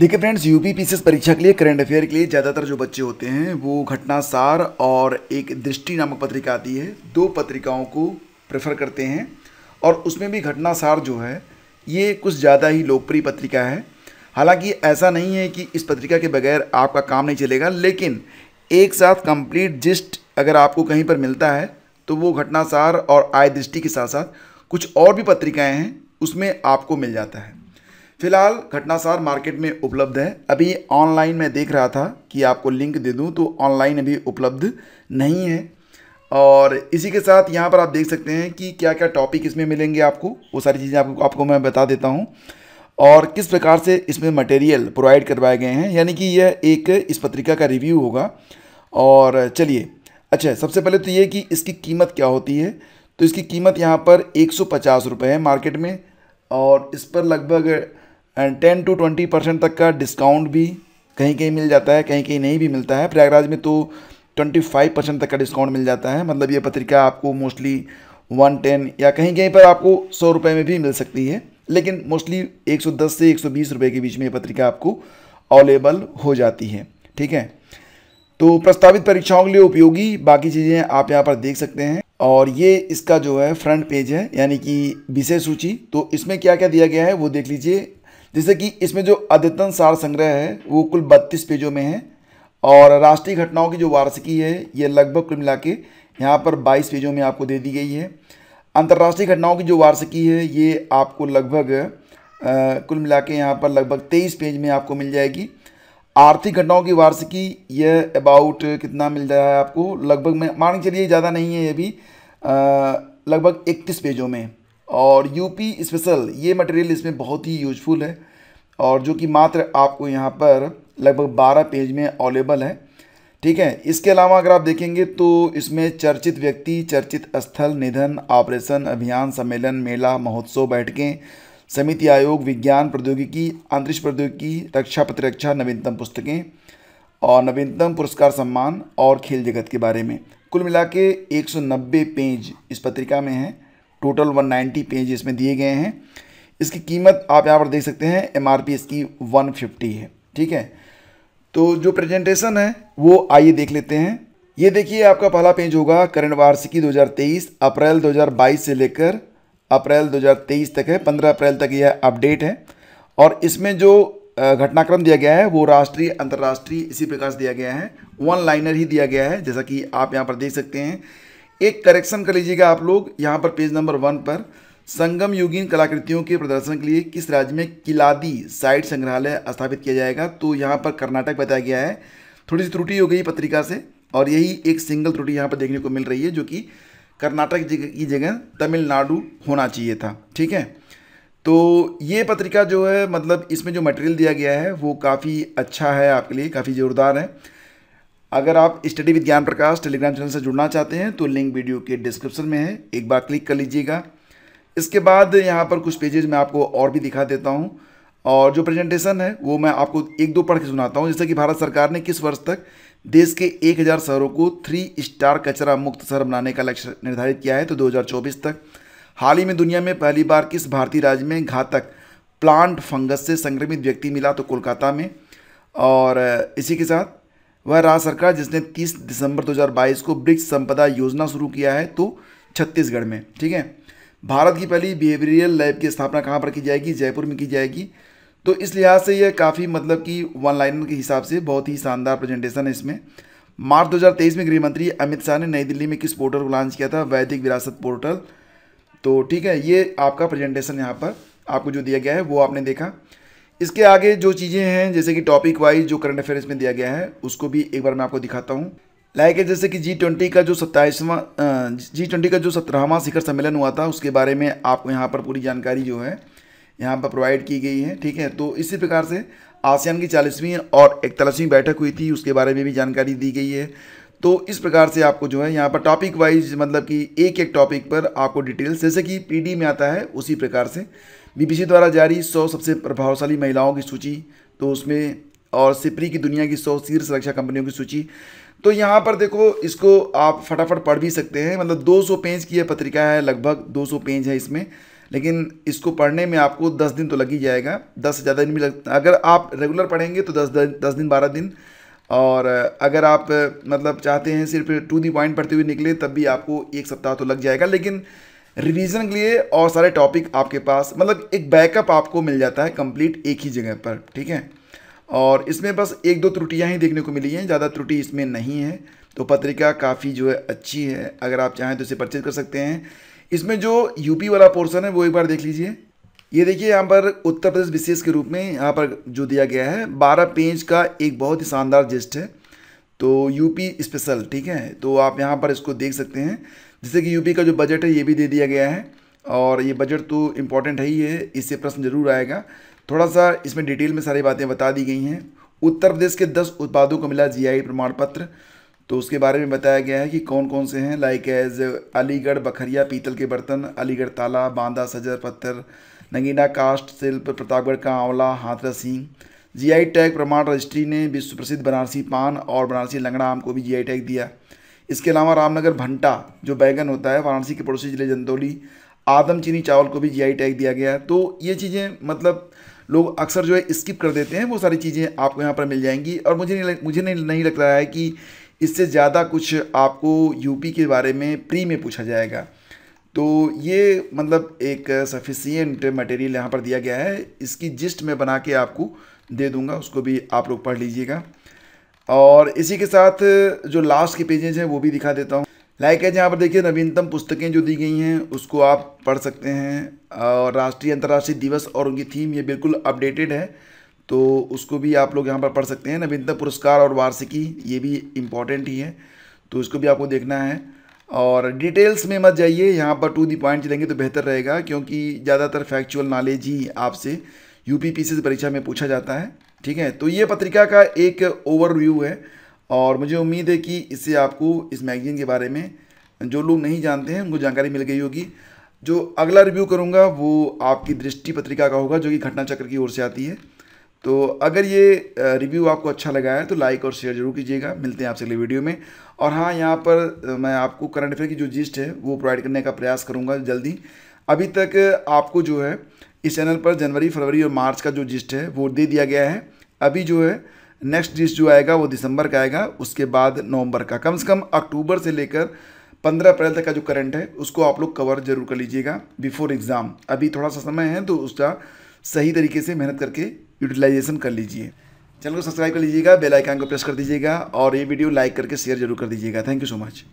देखिए friends UP PCS परीक्षा के लिए करंट अफेयर के लिए ज़्यादातर जो बच्चे होते हैं वो घटना सार और एक दृष्टि नामक पत्रिका आती है दो पत्रिकाओं को प्रेफर करते हैं और उसमें भी घटना सार जो है ये कुछ ज़्यादा ही लोकप्रिय पत्रिका है हालांकि ऐसा नहीं है कि इस पत्रिका के बगैर आपका काम नहीं चलेगा लेकिन एक साथ कंप्लीट जिस्ट अगर आपको कहीं पर मिलता है तो वो घटनासार और आय दृष्टि के साथ साथ कुछ और भी पत्रिकाएँ हैं उसमें आपको मिल जाता है फिलहाल घटनासार मार्केट में उपलब्ध है अभी ऑनलाइन मैं देख रहा था कि आपको लिंक दे दूं तो ऑनलाइन अभी उपलब्ध नहीं है और इसी के साथ यहाँ पर आप देख सकते हैं कि क्या क्या टॉपिक इसमें मिलेंगे आपको वो सारी चीज़ें आपको आपको मैं बता देता हूँ और किस प्रकार से इसमें मटेरियल प्रोवाइड करवाए गए हैं यानी कि यह एक इस पत्रिका का रिव्यू होगा और चलिए अच्छा सबसे पहले तो ये कि इसकी कीमत क्या होती है तो इसकी कीमत यहाँ पर एक सौ है मार्केट में और इस पर लगभग and ten to twenty percent तक का डिस्काउंट भी कहीं कहीं मिल जाता है कहीं कहीं नहीं भी मिलता है प्रयागराज में तो ट्वेंटी फाइव परसेंट तक का डिस्काउंट मिल जाता है मतलब ये पत्रिका आपको मोस्टली वन टेन या कहीं कहीं पर आपको सौ रुपये में भी मिल सकती है लेकिन मोस्टली एक सौ दस से एक सौ बीस रुपये के बीच में ये पत्रिका आपको अवेलेबल हो जाती है ठीक है तो प्रस्तावित परीक्षाओं के लिए उपयोगी बाकी चीज़ें आप यहाँ पर देख सकते हैं और ये इसका जो है फ्रंट पेज है यानी कि विषय सूची तो इसमें क्या क्या दिया गया है वो देख लीजिए जैसे कि इसमें जो अद्यतन सार संग्रह है वो कुल बत्तीस पेजों में है और राष्ट्रीय घटनाओं की जो वार्षिकी है ये लगभग कुल मिला के यहाँ पर बाईस पेजों में आपको दे दी गई है अंतर्राष्ट्रीय घटनाओं की जो वार्षिकी है ये आपको लगभग कुल मिला के यहाँ पर लगभग तेईस पेज में आपको मिल जाएगी आर्थिक घटनाओं की वार्षिकी यह अबाउट कितना मिल रहा है आपको लगभग मैं मान के चलिए ज़्यादा नहीं है ये भी लगभग इकतीस पेजों में और यूपी स्पेशल ये मटेरियल इसमें बहुत ही यूजफुल है और जो कि मात्र आपको यहाँ पर लगभग बारह पेज में अवेलेबल है ठीक है इसके अलावा अगर आप देखेंगे तो इसमें चर्चित व्यक्ति चर्चित स्थल निधन ऑपरेशन अभियान सम्मेलन मेला महोत्सव बैठकें समिति आयोग विज्ञान प्रौद्योगिकी अंतरिक्ष प्रौद्योगिकी रक्षा प्रतिरक्षा नवीनतम पुस्तकें और नवीनतम पुरस्कार सम्मान और खेल जगत के बारे में कुल मिला के पेज इस पत्रिका में हैं टोटल 190 पेज इसमें दिए गए हैं इसकी कीमत आप यहाँ पर देख सकते हैं एम इसकी फिफ्टी है ठीक है तो जो प्रेजेंटेशन है वो आइए देख लेते हैं ये देखिए आपका पहला पेज होगा करंट वार्षिकी 2023 अप्रैल 2022 से लेकर अप्रैल 2023 तक है 15 अप्रैल तक यह अपडेट है और इसमें जो घटनाक्रम दिया गया है वो राष्ट्रीय अंतर्राष्ट्रीय इसी प्रकार से दिया गया है वन लाइनर ही दिया गया है जैसा कि आप यहाँ पर देख सकते हैं एक करेक्शन कर लीजिएगा आप लोग यहाँ पर पेज नंबर वन पर संगम युगीन कलाकृतियों के प्रदर्शन के लिए किस राज्य में किलादी साइट संग्रहालय स्थापित किया जाएगा तो यहाँ पर कर्नाटक बताया गया है थोड़ी सी त्रुटि हो गई पत्रिका से और यही एक सिंगल त्रुटि यहाँ पर देखने को मिल रही है जो कि कर्नाटक की जगह तमिलनाडु होना चाहिए था ठीक है तो ये पत्रिका जो है मतलब इसमें जो मटेरियल दिया गया है वो काफ़ी अच्छा है आपके लिए काफ़ी ज़ोरदार है अगर आप स्टडी विद ज्ञान प्रकाश टेलीग्राम चैनल से जुड़ना चाहते हैं तो लिंक वीडियो के डिस्क्रिप्शन में है एक बार क्लिक कर लीजिएगा इसके बाद यहाँ पर कुछ पेजेज मैं आपको और भी दिखा देता हूँ और जो प्रेजेंटेशन है वो मैं आपको एक दो पढ़ के सुनाता हूँ जैसे कि भारत सरकार ने किस वर्ष तक देश के 1000 शहरों को थ्री स्टार कचरा मुक्त शहर बनाने का लक्ष्य निर्धारित किया है तो 2024 तक हाल ही में दुनिया में पहली बार किस भारतीय राज्य में घातक प्लांट फंगस से संक्रमित व्यक्ति मिला तो कोलकाता में और इसी के साथ वह राज्य सरकार जिसने 30 दिसंबर 2022 को ब्रिक्स संपदा योजना शुरू किया है तो छत्तीसगढ़ में ठीक है भारत की पहली बिहेवियरियल लैब की स्थापना कहाँ पर की जाएगी जयपुर में की जाएगी तो इस लिहाज से यह काफ़ी मतलब कि वन लाइन के हिसाब से बहुत ही शानदार प्रेजेंटेशन है इसमें मार्च 2023 में गृहमंत्री अमित शाह ने नई दिल्ली में किस पोर्टल को लॉन्च किया था वैदिक विरासत पोर्टल तो ठीक है ये आपका प्रेजेंटेशन यहाँ पर आपको जो दिया गया है वो आपने देखा इसके आगे जो चीज़ें हैं जैसे कि टॉपिक वाइज जो करंट अफेयर्स में दिया गया है उसको भी एक बार मैं आपको दिखाता हूँ लाइक है जैसे कि जी ट्वेंटी का जो सत्ताईसवां जी ट्वेंटी का जो सत्रहवां शिखर सम्मेलन हुआ था उसके बारे में आपको यहाँ पर पूरी जानकारी जो है यहाँ पर प्रोवाइड की गई है ठीक है तो इसी प्रकार से आसियान की चालीसवीं और इकतालीसवीं बैठक हुई थी उसके बारे में भी जानकारी दी गई है तो इस प्रकार से आपको जो है यहाँ पर टॉपिक वाइज मतलब कि एक एक टॉपिक पर आपको डिटेल्स जैसे कि पी में आता है उसी प्रकार से बीबीसी द्वारा जारी सौ सबसे प्रभावशाली महिलाओं की सूची तो उसमें और सिपरी की दुनिया की सौ शीर्ष रक्षा कंपनियों की सूची तो यहाँ पर देखो इसको आप फटाफट पढ़ भी सकते हैं मतलब 200 पेज की यह पत्रिका है लगभग 200 पेज है इसमें लेकिन इसको पढ़ने में आपको 10 दिन तो लग ही जाएगा 10 से ज़्यादा दिन भी लग अगर आप रेगुलर पढ़ेंगे तो 10 दिन दिन 12 दिन और अगर आप मतलब चाहते हैं सिर्फ टू दी पॉइंट पढ़ते हुए निकले तब भी आपको एक सप्ताह तो लग जाएगा लेकिन रिवीजन के लिए और सारे टॉपिक आपके पास मतलब एक बैकअप आपको मिल जाता है कंप्लीट एक ही जगह पर ठीक है और इसमें बस एक दो त्रुटियाँ ही देखने को मिली हैं ज़्यादा त्रुटि इसमें नहीं है तो पत्रिका काफ़ी जो है अच्छी है अगर आप चाहें तो इसे परचेज कर सकते हैं इसमें जो यूपी वाला पोर्सन है वो एक बार देख लीजिए ये देखिए यहाँ पर उत्तर प्रदेश विशेष के रूप में यहाँ पर जो दिया गया है बारह पेज का एक बहुत ही शानदार जिस्ट है तो यूपी स्पेशल ठीक है तो आप यहाँ पर इसको देख सकते हैं जैसे कि यूपी का जो बजट है ये भी दे दिया गया है और ये बजट तो इम्पॉर्टेंट है ही है इससे प्रश्न जरूर आएगा थोड़ा सा इसमें डिटेल में सारी बातें बता दी गई हैं उत्तर प्रदेश के दस उत्पादों को मिला जी प्रमाण पत्र तो उसके बारे में बताया गया है कि कौन कौन से हैं लाइक एज अलीगढ़ बखरिया पीतल के बर्तन अलीगढ़ ताला बांदा सजर पत्थर नगीना कास्ट शिल्प प्रतापगढ़ का आंवला हाथरस सिंह जीआई टैग प्रमाण रजिस्ट्री ने विश्व प्रसिद्ध बनारसी पान और बनारसी लंगड़ा आम को भी जीआई टैग दिया इसके अलावा रामनगर भंटा जो बैगन होता है वाराणसी के पड़ोसी जिले जंतोली आदम चीनी चावल को भी जीआई टैग दिया गया तो ये चीज़ें मतलब लोग अक्सर जो है स्किप कर देते हैं वो सारी चीज़ें आपको यहाँ पर मिल जाएंगी और मुझे नहीं मुझे नहीं, नहीं लग रहा है कि इससे ज़्यादा कुछ आपको यूपी के बारे में प्री में पूछा जाएगा तो ये मतलब एक सफिशियंट मटेरियल यहाँ पर दिया गया है इसकी जिस्ट मैं बना के आपको दे दूँगा उसको भी आप लोग पढ़ लीजिएगा और इसी के साथ जो लास्ट के पेजेज हैं वो भी दिखा देता हूँ लाइक है जहाँ पर देखिए नवीनतम पुस्तकें जो दी गई हैं उसको आप पढ़ सकते हैं और राष्ट्रीय अंतर्राष्ट्रीय दिवस और उनकी थीम ये बिल्कुल अपडेटेड है तो उसको भी आप लोग यहाँ पर पढ़ सकते हैं नवीनतम पुरस्कार और वार्षिकी ये भी इम्पॉर्टेंट ही है तो इसको भी आपको देखना है और डिटेल्स में मत जाइए यहाँ पर टू दी पॉइंट चलेंगे तो बेहतर रहेगा क्योंकि ज़्यादातर फैक्चुअल नॉलेज ही आपसे पी पी परीक्षा में पूछा जाता है ठीक है तो ये पत्रिका का एक ओवरव्यू है और मुझे उम्मीद है कि इससे आपको इस मैगज़ीन के बारे में जो लोग नहीं जानते हैं उनको जानकारी मिल गई होगी जो अगला रिव्यू करूँगा वो आपकी दृष्टि पत्रिका का होगा जो कि घटना चक्र की ओर से आती है तो अगर ये रिव्यू आपको अच्छा लगा है तो लाइक और शेयर जरूर कीजिएगा मिलते हैं आपसे अगले वीडियो में और हाँ यहाँ पर मैं आपको करंट अफेयर की जो जिस्ट है वो प्रोवाइड करने का प्रयास करूँगा जल्दी अभी तक आपको जो है इस चैनल पर जनवरी फरवरी और मार्च का जो जिस्ट है वो दे दिया गया है अभी जो है नेक्स्ट जिस्ट जो आएगा वो दिसंबर का आएगा उसके बाद नवंबर का कम से कम अक्टूबर से लेकर पंद्रह अप्रैल तक का जो करंट है उसको आप लोग कवर जरूर कर लीजिएगा बिफोर एग्ज़ाम अभी थोड़ा सा समय है तो उसका सही तरीके से मेहनत करके यूटिलाइजेशन कर लीजिए चैनल को सब्सक्राइब कर लीजिएगा बेल आइकन को प्रेस कर दीजिएगा और ये वीडियो लाइक करके शेयर जरूर कर दीजिएगा थैंक यू सो मच